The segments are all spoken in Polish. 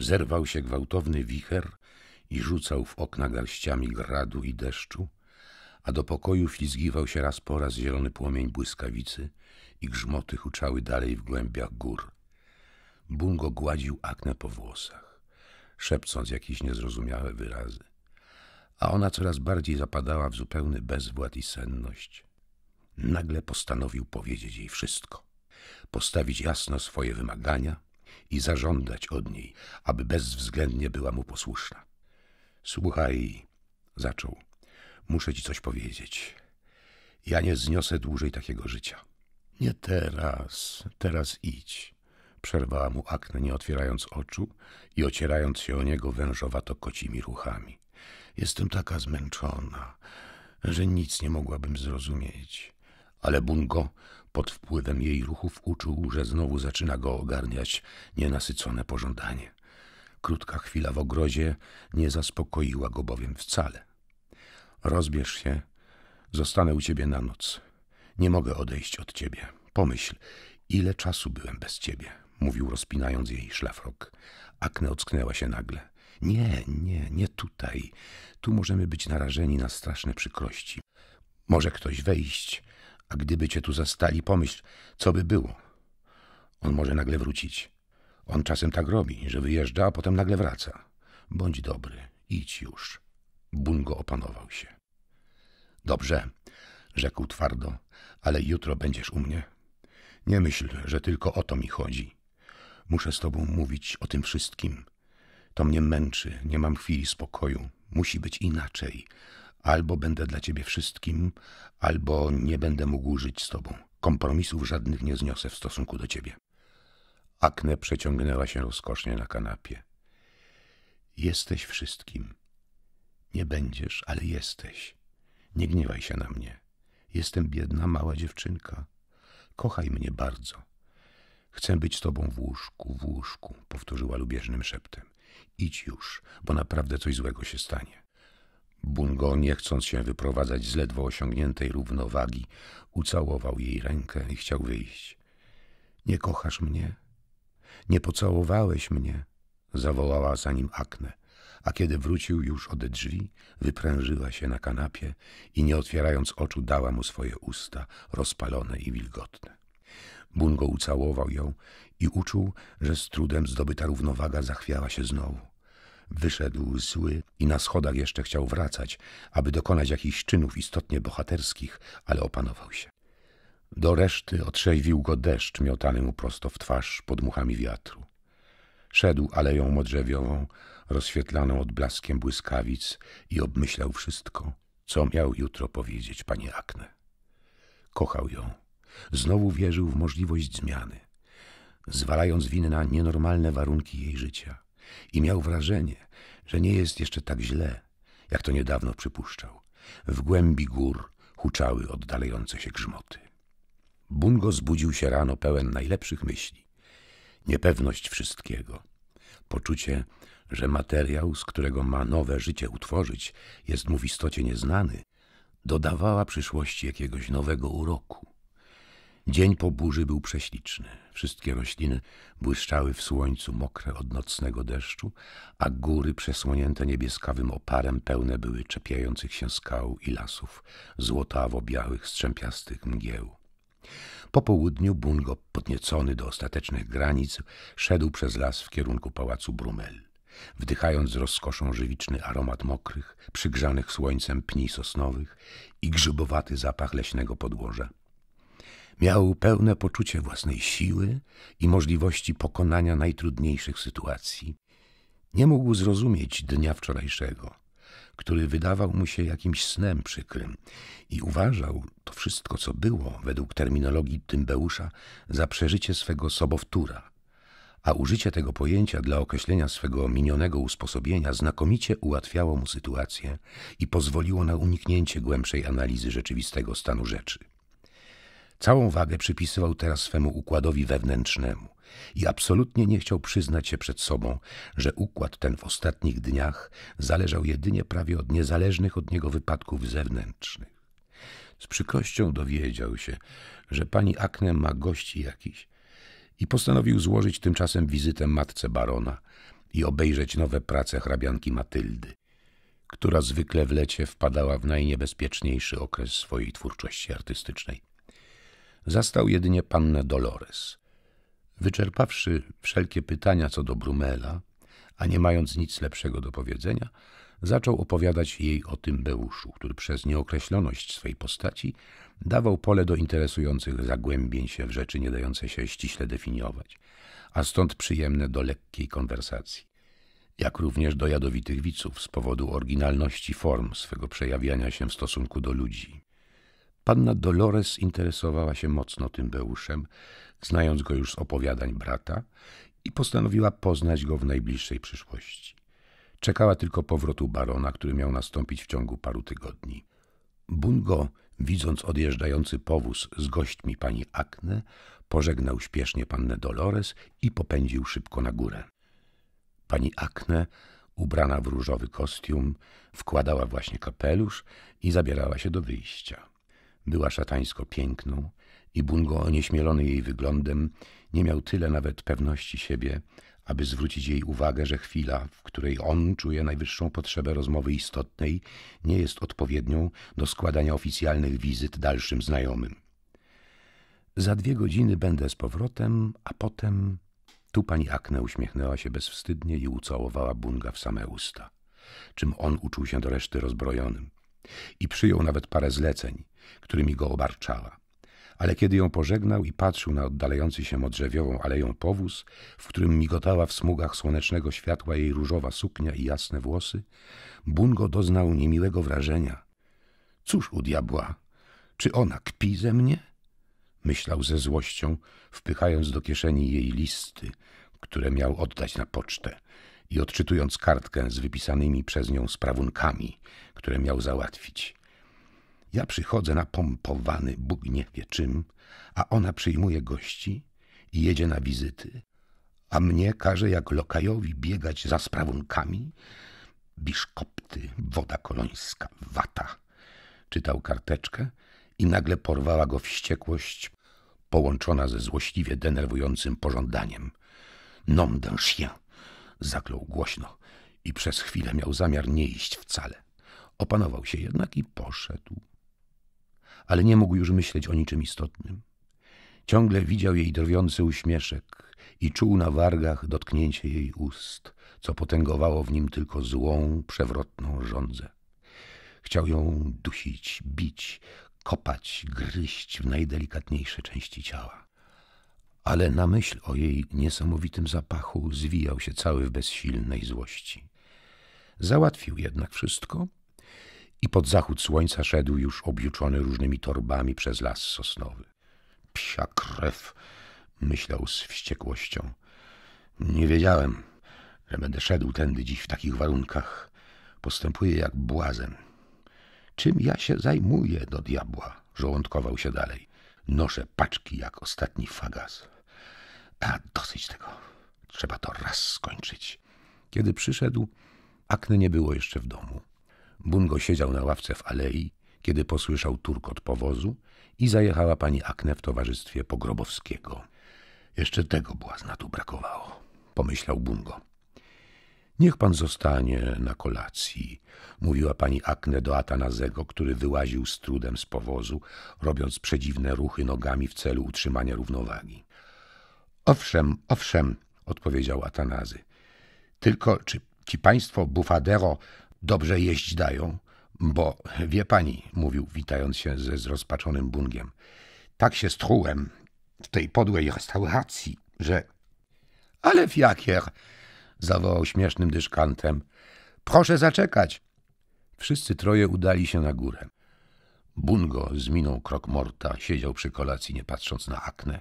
Zerwał się gwałtowny wicher i rzucał w okna garściami gradu i deszczu, a do pokoju ślizgiwał się raz po raz zielony płomień błyskawicy i grzmoty huczały dalej w głębiach gór. Bungo gładził aknę po włosach, szepcąc jakieś niezrozumiałe wyrazy, a ona coraz bardziej zapadała w zupełny bezwład i senność. Nagle postanowił powiedzieć jej wszystko, postawić jasno swoje wymagania – i zażądać od niej, aby bezwzględnie była mu posłuszna. Słuchaj, zaczął, muszę ci coś powiedzieć. Ja nie zniosę dłużej takiego życia. Nie teraz, teraz idź. Przerwała mu akne, nie otwierając oczu i ocierając się o niego wężowato kocimi ruchami. Jestem taka zmęczona, że nic nie mogłabym zrozumieć. Ale Bungo pod wpływem jej ruchów uczuł, że znowu zaczyna go ogarniać nienasycone pożądanie. Krótka chwila w ogrodzie nie zaspokoiła go bowiem wcale. Rozbierz się, zostanę u ciebie na noc. Nie mogę odejść od ciebie. Pomyśl, ile czasu byłem bez ciebie, mówił rozpinając jej szlafrok. Akne ocknęła się nagle. Nie, nie, nie tutaj. Tu możemy być narażeni na straszne przykrości. Może ktoś wejść a gdyby cię tu zastali, pomyśl, co by było. On może nagle wrócić. On czasem tak robi, że wyjeżdża, a potem nagle wraca. Bądź dobry, idź już. Bungo opanował się. Dobrze, rzekł twardo, ale jutro będziesz u mnie. Nie myśl, że tylko o to mi chodzi. Muszę z tobą mówić o tym wszystkim. To mnie męczy, nie mam chwili spokoju. Musi być inaczej. Albo będę dla ciebie wszystkim, albo nie będę mógł żyć z tobą. Kompromisów żadnych nie zniosę w stosunku do ciebie. Akne przeciągnęła się rozkosznie na kanapie. Jesteś wszystkim. Nie będziesz, ale jesteś. Nie gniewaj się na mnie. Jestem biedna, mała dziewczynka. Kochaj mnie bardzo. Chcę być z tobą w łóżku, w łóżku, powtórzyła lubieżnym szeptem. Idź już, bo naprawdę coś złego się stanie. Bungo, nie chcąc się wyprowadzać z ledwo osiągniętej równowagi, ucałował jej rękę i chciał wyjść. Nie kochasz mnie? Nie pocałowałeś mnie? zawołała za nim Akne, a kiedy wrócił już ode drzwi, wyprężyła się na kanapie i nie otwierając oczu dała mu swoje usta, rozpalone i wilgotne. Bungo ucałował ją i uczuł, że z trudem zdobyta równowaga zachwiała się znowu. Wyszedł zły i na schodach jeszcze chciał wracać, aby dokonać jakichś czynów istotnie bohaterskich, ale opanował się. Do reszty otrzeźwił go deszcz miotany mu prosto w twarz pod muchami wiatru. Szedł aleją modrzewiową, rozświetlaną odblaskiem błyskawic i obmyślał wszystko, co miał jutro powiedzieć pani Akne. Kochał ją. Znowu wierzył w możliwość zmiany, zwalając winę na nienormalne warunki jej życia – i miał wrażenie, że nie jest jeszcze tak źle, jak to niedawno przypuszczał. W głębi gór huczały oddalające się grzmoty. Bungo zbudził się rano pełen najlepszych myśli. Niepewność wszystkiego. Poczucie, że materiał, z którego ma nowe życie utworzyć, jest mu w istocie nieznany, dodawała przyszłości jakiegoś nowego uroku. Dzień po burzy był prześliczny. Wszystkie rośliny błyszczały w słońcu mokre od nocnego deszczu, a góry przesłonięte niebieskawym oparem pełne były czepiających się skał i lasów, złotawo-białych, strzępiastych mgieł. Po południu Bungo, podniecony do ostatecznych granic, szedł przez las w kierunku pałacu Brumel wdychając z rozkoszą żywiczny aromat mokrych, przygrzanych słońcem pni sosnowych i grzybowaty zapach leśnego podłoża. Miał pełne poczucie własnej siły i możliwości pokonania najtrudniejszych sytuacji. Nie mógł zrozumieć dnia wczorajszego, który wydawał mu się jakimś snem przykrym i uważał to wszystko, co było, według terminologii Tymbeusza, za przeżycie swego sobowtóra. A użycie tego pojęcia dla określenia swego minionego usposobienia znakomicie ułatwiało mu sytuację i pozwoliło na uniknięcie głębszej analizy rzeczywistego stanu rzeczy. Całą wagę przypisywał teraz swemu układowi wewnętrznemu i absolutnie nie chciał przyznać się przed sobą, że układ ten w ostatnich dniach zależał jedynie prawie od niezależnych od niego wypadków zewnętrznych. Z przykrością dowiedział się, że pani Aknem ma gości jakiś i postanowił złożyć tymczasem wizytę matce barona i obejrzeć nowe prace hrabianki Matyldy, która zwykle w lecie wpadała w najniebezpieczniejszy okres swojej twórczości artystycznej zastał jedynie pannę Dolores. Wyczerpawszy wszelkie pytania co do Brumela, a nie mając nic lepszego do powiedzenia, zaczął opowiadać jej o tym Beuszu, który przez nieokreśloność swej postaci dawał pole do interesujących zagłębień się w rzeczy nie dające się ściśle definiować, a stąd przyjemne do lekkiej konwersacji, jak również do jadowitych wiców z powodu oryginalności form swego przejawiania się w stosunku do ludzi. Panna Dolores interesowała się mocno tym Beuszem, znając go już z opowiadań brata i postanowiła poznać go w najbliższej przyszłości. Czekała tylko powrotu barona, który miał nastąpić w ciągu paru tygodni. Bungo, widząc odjeżdżający powóz z gośćmi pani Akne, pożegnał śpiesznie pannę Dolores i popędził szybko na górę. Pani Akne, ubrana w różowy kostium, wkładała właśnie kapelusz i zabierała się do wyjścia. Była szatańsko piękną i Bungo, onieśmielony jej wyglądem, nie miał tyle nawet pewności siebie, aby zwrócić jej uwagę, że chwila, w której on czuje najwyższą potrzebę rozmowy istotnej, nie jest odpowiednią do składania oficjalnych wizyt dalszym znajomym. Za dwie godziny będę z powrotem, a potem... Tu pani Akne uśmiechnęła się bezwstydnie i ucałowała Bunga w same usta, czym on uczuł się do reszty rozbrojonym. I przyjął nawet parę zleceń, którymi go obarczała. Ale kiedy ją pożegnał i patrzył na oddalający się modrzewiową aleją powóz, w którym migotała w smugach słonecznego światła jej różowa suknia i jasne włosy, Bungo doznał niemiłego wrażenia. Cóż u diabła? Czy ona kpi ze mnie? Myślał ze złością, wpychając do kieszeni jej listy, które miał oddać na pocztę i odczytując kartkę z wypisanymi przez nią sprawunkami, które miał załatwić. Ja przychodzę napompowany Bóg nie wie czym, a ona przyjmuje gości i jedzie na wizyty, a mnie każe jak lokajowi biegać za sprawunkami. Biszkopty, woda kolońska, wata. Czytał karteczkę i nagle porwała go wściekłość połączona ze złośliwie denerwującym pożądaniem. Nom d'un chien! Zaklął głośno i przez chwilę miał zamiar nie iść wcale. Opanował się jednak i poszedł ale nie mógł już myśleć o niczym istotnym. Ciągle widział jej drwiący uśmieszek i czuł na wargach dotknięcie jej ust, co potęgowało w nim tylko złą, przewrotną żądzę. Chciał ją dusić, bić, kopać, gryźć w najdelikatniejsze części ciała. Ale na myśl o jej niesamowitym zapachu zwijał się cały w bezsilnej złości. Załatwił jednak wszystko – i pod zachód słońca szedł już objuczony różnymi torbami przez las sosnowy. Psia krew, myślał z wściekłością. Nie wiedziałem, że będę szedł tędy dziś w takich warunkach. Postępuję jak błazen. Czym ja się zajmuję do diabła? Żołądkował się dalej. Noszę paczki jak ostatni fagas. A dosyć tego. Trzeba to raz skończyć. Kiedy przyszedł, akny nie było jeszcze w domu. Bungo siedział na ławce w alei, kiedy posłyszał turkot powozu i zajechała pani Akne w towarzystwie Pogrobowskiego. Jeszcze tego błazna tu brakowało, pomyślał Bungo. Niech pan zostanie na kolacji, mówiła pani Akne do Atanazego, który wyłaził z trudem z powozu, robiąc przedziwne ruchy nogami w celu utrzymania równowagi. Owszem, owszem, odpowiedział Atanazy. Tylko czy ci państwo Bufadero dobrze jeść dają, bo wie pani, mówił, witając się ze zrozpaczonym bungiem, tak się strułem w tej podłej restauracji, że... Ale fiakier, zawołał śmiesznym dyszkantem, proszę zaczekać. Wszyscy troje udali się na górę. Bungo z miną krok Morta, siedział przy kolacji nie patrząc na aknę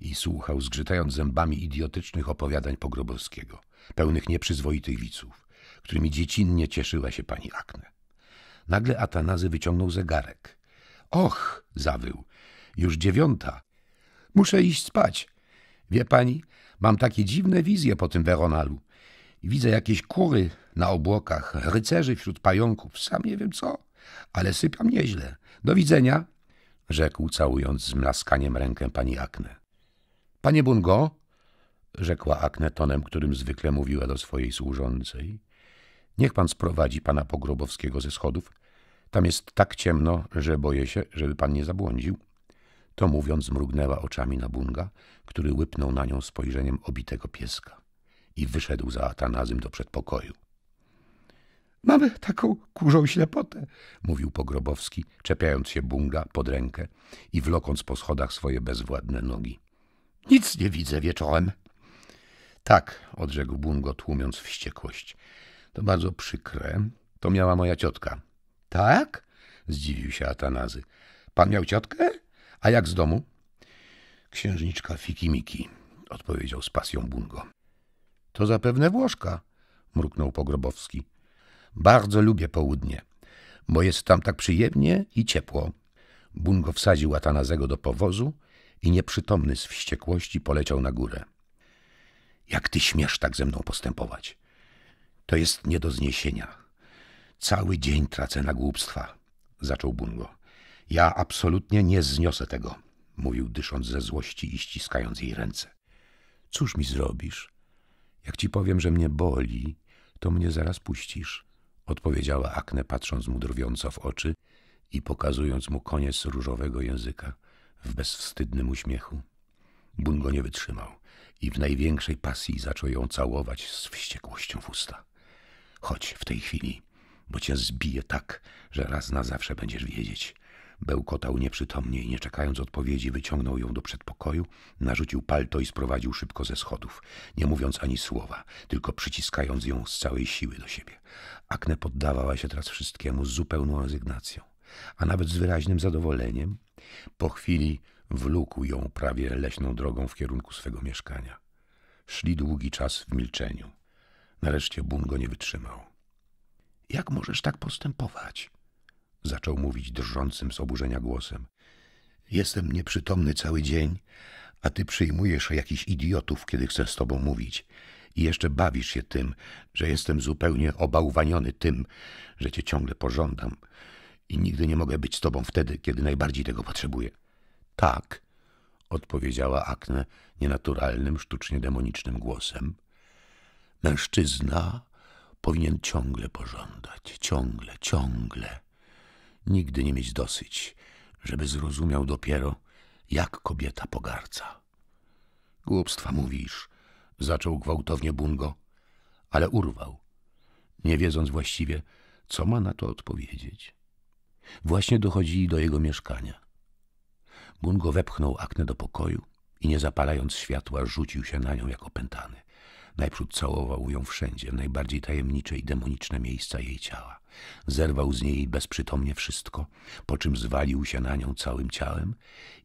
i słuchał, zgrzytając zębami idiotycznych opowiadań Pogrobowskiego, pełnych nieprzyzwoitych wiców którymi dziecinnie cieszyła się pani Akne. Nagle Atanazy wyciągnął zegarek. Och, zawył, już dziewiąta. Muszę iść spać. Wie pani, mam takie dziwne wizje po tym Weronalu. Widzę jakieś kury na obłokach, rycerzy wśród pająków, sam nie wiem co, ale sypiam nieźle. Do widzenia, rzekł całując z mlaskaniem rękę pani Akne. Panie Bungo, rzekła Akne tonem, którym zwykle mówiła do swojej służącej, Niech pan sprowadzi pana Pogrobowskiego ze schodów. Tam jest tak ciemno, że boję się, żeby pan nie zabłądził. To mówiąc, mrugnęła oczami na Bunga, który łypnął na nią spojrzeniem obitego pieska i wyszedł za Atanazym do przedpokoju. Mamy taką kurzą ślepotę, mówił Pogrobowski, czepiając się Bunga pod rękę i wlokąc po schodach swoje bezwładne nogi. Nic nie widzę wieczorem. Tak, odrzekł Bungo, tłumiąc wściekłość. To bardzo przykre. To miała moja ciotka. Tak? Zdziwił się Atanazy. Pan miał ciotkę? A jak z domu? Księżniczka Fikimiki, odpowiedział z pasją Bungo. To zapewne Włoszka, mruknął Pogrobowski. Bardzo lubię południe, bo jest tam tak przyjemnie i ciepło. Bungo wsadził Atanazego do powozu i nieprzytomny z wściekłości poleciał na górę. Jak ty śmiesz tak ze mną postępować? To jest nie do zniesienia. Cały dzień tracę na głupstwa, zaczął Bungo. Ja absolutnie nie zniosę tego, mówił dysząc ze złości i ściskając jej ręce. Cóż mi zrobisz? Jak ci powiem, że mnie boli, to mnie zaraz puścisz, odpowiedziała Akne, patrząc mu drwiąco w oczy i pokazując mu koniec różowego języka w bezwstydnym uśmiechu. Bungo nie wytrzymał i w największej pasji zaczął ją całować z wściekłością w usta. Chodź w tej chwili, bo cię zbije tak, że raz na zawsze będziesz wiedzieć. Bełkotał nieprzytomnie i nie czekając odpowiedzi wyciągnął ją do przedpokoju, narzucił palto i sprowadził szybko ze schodów, nie mówiąc ani słowa, tylko przyciskając ją z całej siły do siebie. Akne poddawała się teraz wszystkiemu z zupełną rezygnacją, a nawet z wyraźnym zadowoleniem. Po chwili wlókł ją prawie leśną drogą w kierunku swego mieszkania. Szli długi czas w milczeniu. Nareszcie Bungo nie wytrzymał. Jak możesz tak postępować? Zaczął mówić drżącym z oburzenia głosem. Jestem nieprzytomny cały dzień, a ty przyjmujesz jakichś idiotów, kiedy chcę z tobą mówić. I jeszcze bawisz się tym, że jestem zupełnie obałwaniony tym, że cię ciągle pożądam i nigdy nie mogę być z tobą wtedy, kiedy najbardziej tego potrzebuję. Tak, odpowiedziała Akne nienaturalnym, sztucznie demonicznym głosem – Mężczyzna powinien ciągle pożądać, ciągle, ciągle. Nigdy nie mieć dosyć, żeby zrozumiał dopiero, jak kobieta pogardza. Głupstwa mówisz, zaczął gwałtownie Bungo, ale urwał, nie wiedząc właściwie, co ma na to odpowiedzieć. Właśnie dochodzili do jego mieszkania. Bungo wepchnął aknę do pokoju i nie zapalając światła rzucił się na nią jak opętany. Najprzód całował ją wszędzie, w najbardziej tajemnicze i demoniczne miejsca jej ciała. Zerwał z niej bezprzytomnie wszystko, po czym zwalił się na nią całym ciałem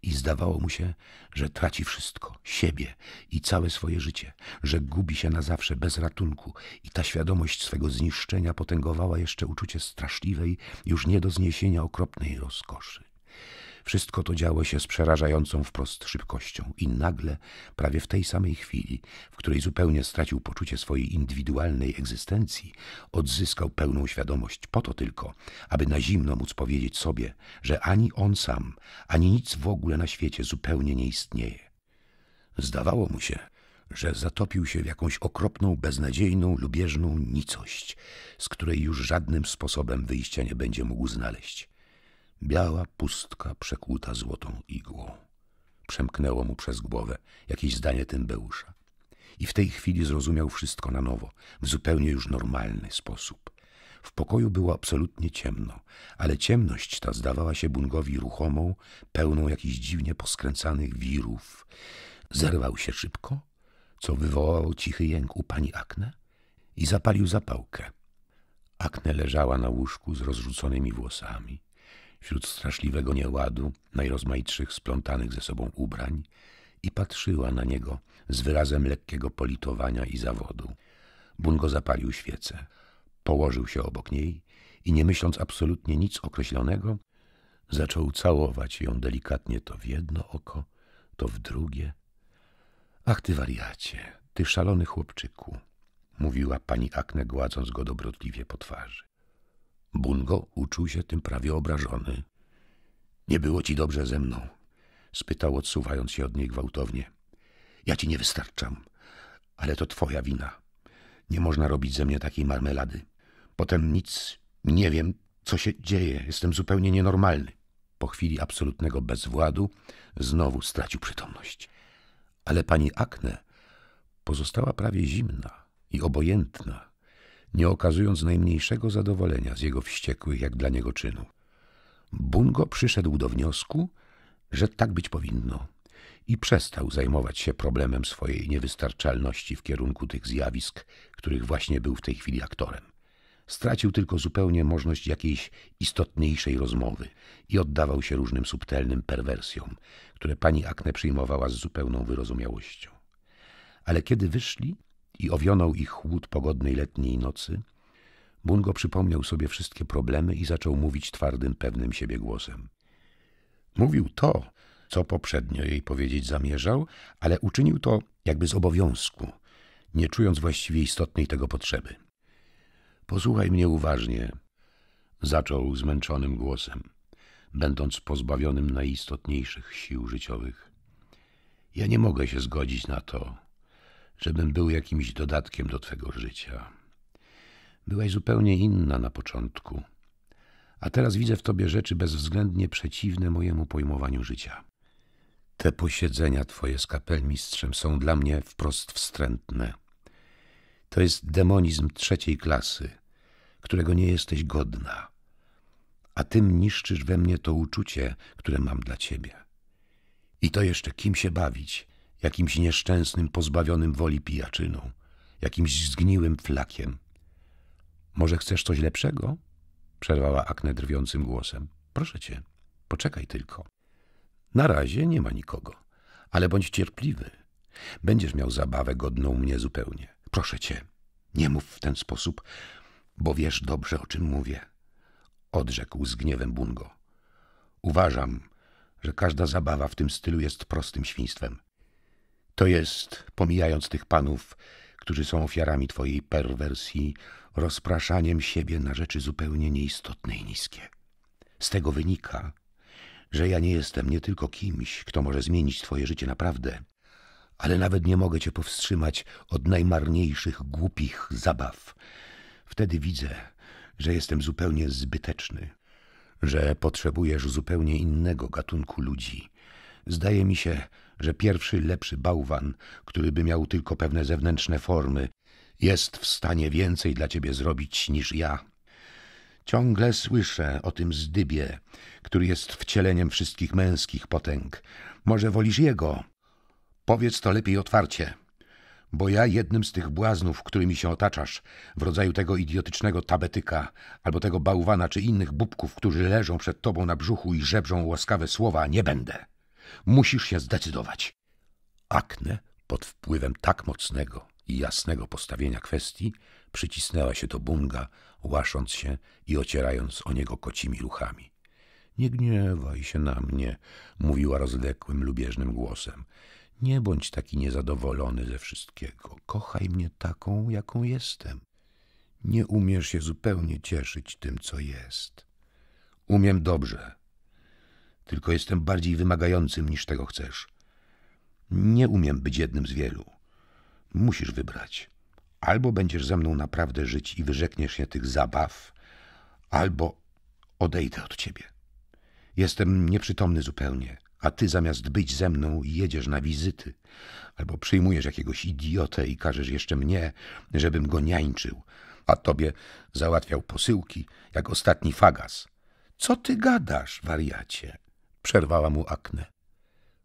i zdawało mu się, że traci wszystko, siebie i całe swoje życie, że gubi się na zawsze bez ratunku i ta świadomość swego zniszczenia potęgowała jeszcze uczucie straszliwej, już nie do zniesienia okropnej rozkoszy. Wszystko to działo się z przerażającą wprost szybkością i nagle, prawie w tej samej chwili, w której zupełnie stracił poczucie swojej indywidualnej egzystencji, odzyskał pełną świadomość po to tylko, aby na zimno móc powiedzieć sobie, że ani on sam, ani nic w ogóle na świecie zupełnie nie istnieje. Zdawało mu się, że zatopił się w jakąś okropną, beznadziejną, lubieżną nicość, z której już żadnym sposobem wyjścia nie będzie mógł znaleźć. Biała pustka przekłuta złotą igłą. Przemknęło mu przez głowę jakieś zdanie Tymbeusza. I w tej chwili zrozumiał wszystko na nowo, w zupełnie już normalny sposób. W pokoju było absolutnie ciemno, ale ciemność ta zdawała się Bungowi ruchomą, pełną jakichś dziwnie poskręcanych wirów. Zerwał się szybko, co wywołało cichy jęk u pani Akne i zapalił zapałkę. Akne leżała na łóżku z rozrzuconymi włosami, wśród straszliwego nieładu najrozmaitszych splątanych ze sobą ubrań i patrzyła na niego z wyrazem lekkiego politowania i zawodu. Bungo zapalił świecę, położył się obok niej i nie myśląc absolutnie nic określonego, zaczął całować ją delikatnie to w jedno oko, to w drugie. Ach ty wariacie, ty szalony chłopczyku, mówiła pani Akne gładząc go dobrotliwie po twarzy. Bungo uczuł się tym prawie obrażony. Nie było ci dobrze ze mną? spytał, odsuwając się od niej gwałtownie. Ja ci nie wystarczam, ale to twoja wina. Nie można robić ze mnie takiej marmelady. Potem nic nie wiem, co się dzieje. Jestem zupełnie nienormalny. Po chwili absolutnego bezwładu znowu stracił przytomność. Ale pani Akne pozostała prawie zimna i obojętna nie okazując najmniejszego zadowolenia z jego wściekłych jak dla niego czynów. Bungo przyszedł do wniosku, że tak być powinno i przestał zajmować się problemem swojej niewystarczalności w kierunku tych zjawisk, których właśnie był w tej chwili aktorem. Stracił tylko zupełnie możliwość jakiejś istotniejszej rozmowy i oddawał się różnym subtelnym perwersjom, które pani Akne przyjmowała z zupełną wyrozumiałością. Ale kiedy wyszli, i owionął ich chłód pogodnej letniej nocy, Bungo przypomniał sobie wszystkie problemy i zaczął mówić twardym, pewnym siebie głosem. Mówił to, co poprzednio jej powiedzieć zamierzał, ale uczynił to jakby z obowiązku, nie czując właściwie istotnej tego potrzeby. Posłuchaj mnie uważnie, zaczął zmęczonym głosem, będąc pozbawionym najistotniejszych sił życiowych. Ja nie mogę się zgodzić na to, żebym był jakimś dodatkiem do twego życia. Byłaś zupełnie inna na początku, a teraz widzę w tobie rzeczy bezwzględnie przeciwne mojemu pojmowaniu życia. Te posiedzenia twoje z kapelmistrzem są dla mnie wprost wstrętne. To jest demonizm trzeciej klasy, którego nie jesteś godna, a tym niszczysz we mnie to uczucie, które mam dla ciebie. I to jeszcze kim się bawić – jakimś nieszczęsnym, pozbawionym woli pijaczyną, jakimś zgniłym flakiem. Może chcesz coś lepszego? Przerwała Akne drwiącym głosem. Proszę cię, poczekaj tylko. Na razie nie ma nikogo, ale bądź cierpliwy. Będziesz miał zabawę godną mnie zupełnie. Proszę cię, nie mów w ten sposób, bo wiesz dobrze, o czym mówię. Odrzekł z gniewem Bungo. Uważam, że każda zabawa w tym stylu jest prostym świństwem. To jest, pomijając tych panów, którzy są ofiarami twojej perwersji, rozpraszaniem siebie na rzeczy zupełnie nieistotne i niskie. Z tego wynika, że ja nie jestem nie tylko kimś, kto może zmienić twoje życie naprawdę, ale nawet nie mogę cię powstrzymać od najmarniejszych, głupich zabaw. Wtedy widzę, że jestem zupełnie zbyteczny, że potrzebujesz zupełnie innego gatunku ludzi – Zdaje mi się, że pierwszy lepszy bałwan, któryby miał tylko pewne zewnętrzne formy, jest w stanie więcej dla ciebie zrobić niż ja. Ciągle słyszę o tym zdybie, który jest wcieleniem wszystkich męskich potęg. Może wolisz jego? Powiedz to lepiej otwarcie bo ja jednym z tych błaznów, którymi się otaczasz, w rodzaju tego idiotycznego tabetyka, albo tego bałwana czy innych bubków, którzy leżą przed tobą na brzuchu i żebrzą łaskawe słowa, nie będę. Musisz się zdecydować. Akne, pod wpływem tak mocnego i jasnego postawienia kwestii, przycisnęła się do bunga, łasząc się i ocierając o niego kocimi ruchami. Nie gniewaj się na mnie, mówiła rozległym, lubieżnym głosem. Nie bądź taki niezadowolony ze wszystkiego. Kochaj mnie taką, jaką jestem. Nie umiesz się zupełnie cieszyć tym, co jest. Umiem dobrze, tylko jestem bardziej wymagającym niż tego chcesz. Nie umiem być jednym z wielu. Musisz wybrać. Albo będziesz ze mną naprawdę żyć i wyrzekniesz się tych zabaw, albo odejdę od ciebie. Jestem nieprzytomny zupełnie, a ty zamiast być ze mną jedziesz na wizyty, albo przyjmujesz jakiegoś idiotę i każesz jeszcze mnie, żebym go niańczył, a tobie załatwiał posyłki jak ostatni fagas. Co ty gadasz, wariacie? Przerwała mu Akne.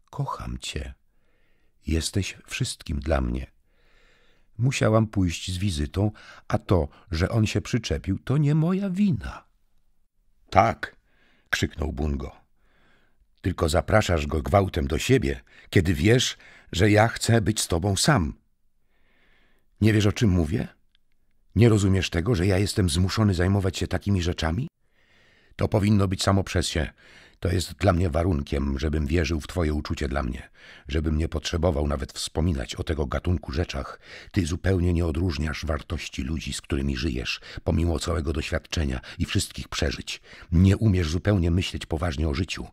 Kocham cię. Jesteś wszystkim dla mnie. Musiałam pójść z wizytą, a to, że on się przyczepił, to nie moja wina. Tak, krzyknął Bungo. Tylko zapraszasz go gwałtem do siebie, kiedy wiesz, że ja chcę być z tobą sam. Nie wiesz, o czym mówię? Nie rozumiesz tego, że ja jestem zmuszony zajmować się takimi rzeczami? To powinno być samo przez się. To jest dla mnie warunkiem, żebym wierzył w Twoje uczucie dla mnie, żebym nie potrzebował nawet wspominać o tego gatunku rzeczach. Ty zupełnie nie odróżniasz wartości ludzi, z którymi żyjesz, pomimo całego doświadczenia i wszystkich przeżyć. Nie umiesz zupełnie myśleć poważnie o życiu.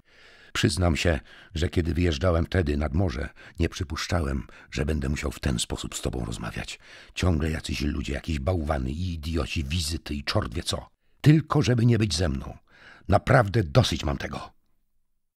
Przyznam się, że kiedy wyjeżdżałem tedy nad morze, nie przypuszczałem, że będę musiał w ten sposób z tobą rozmawiać. Ciągle jacyś ludzie, jakieś bałwany i idioci, wizyty i czort wie co. Tylko żeby nie być ze mną. Naprawdę dosyć mam tego.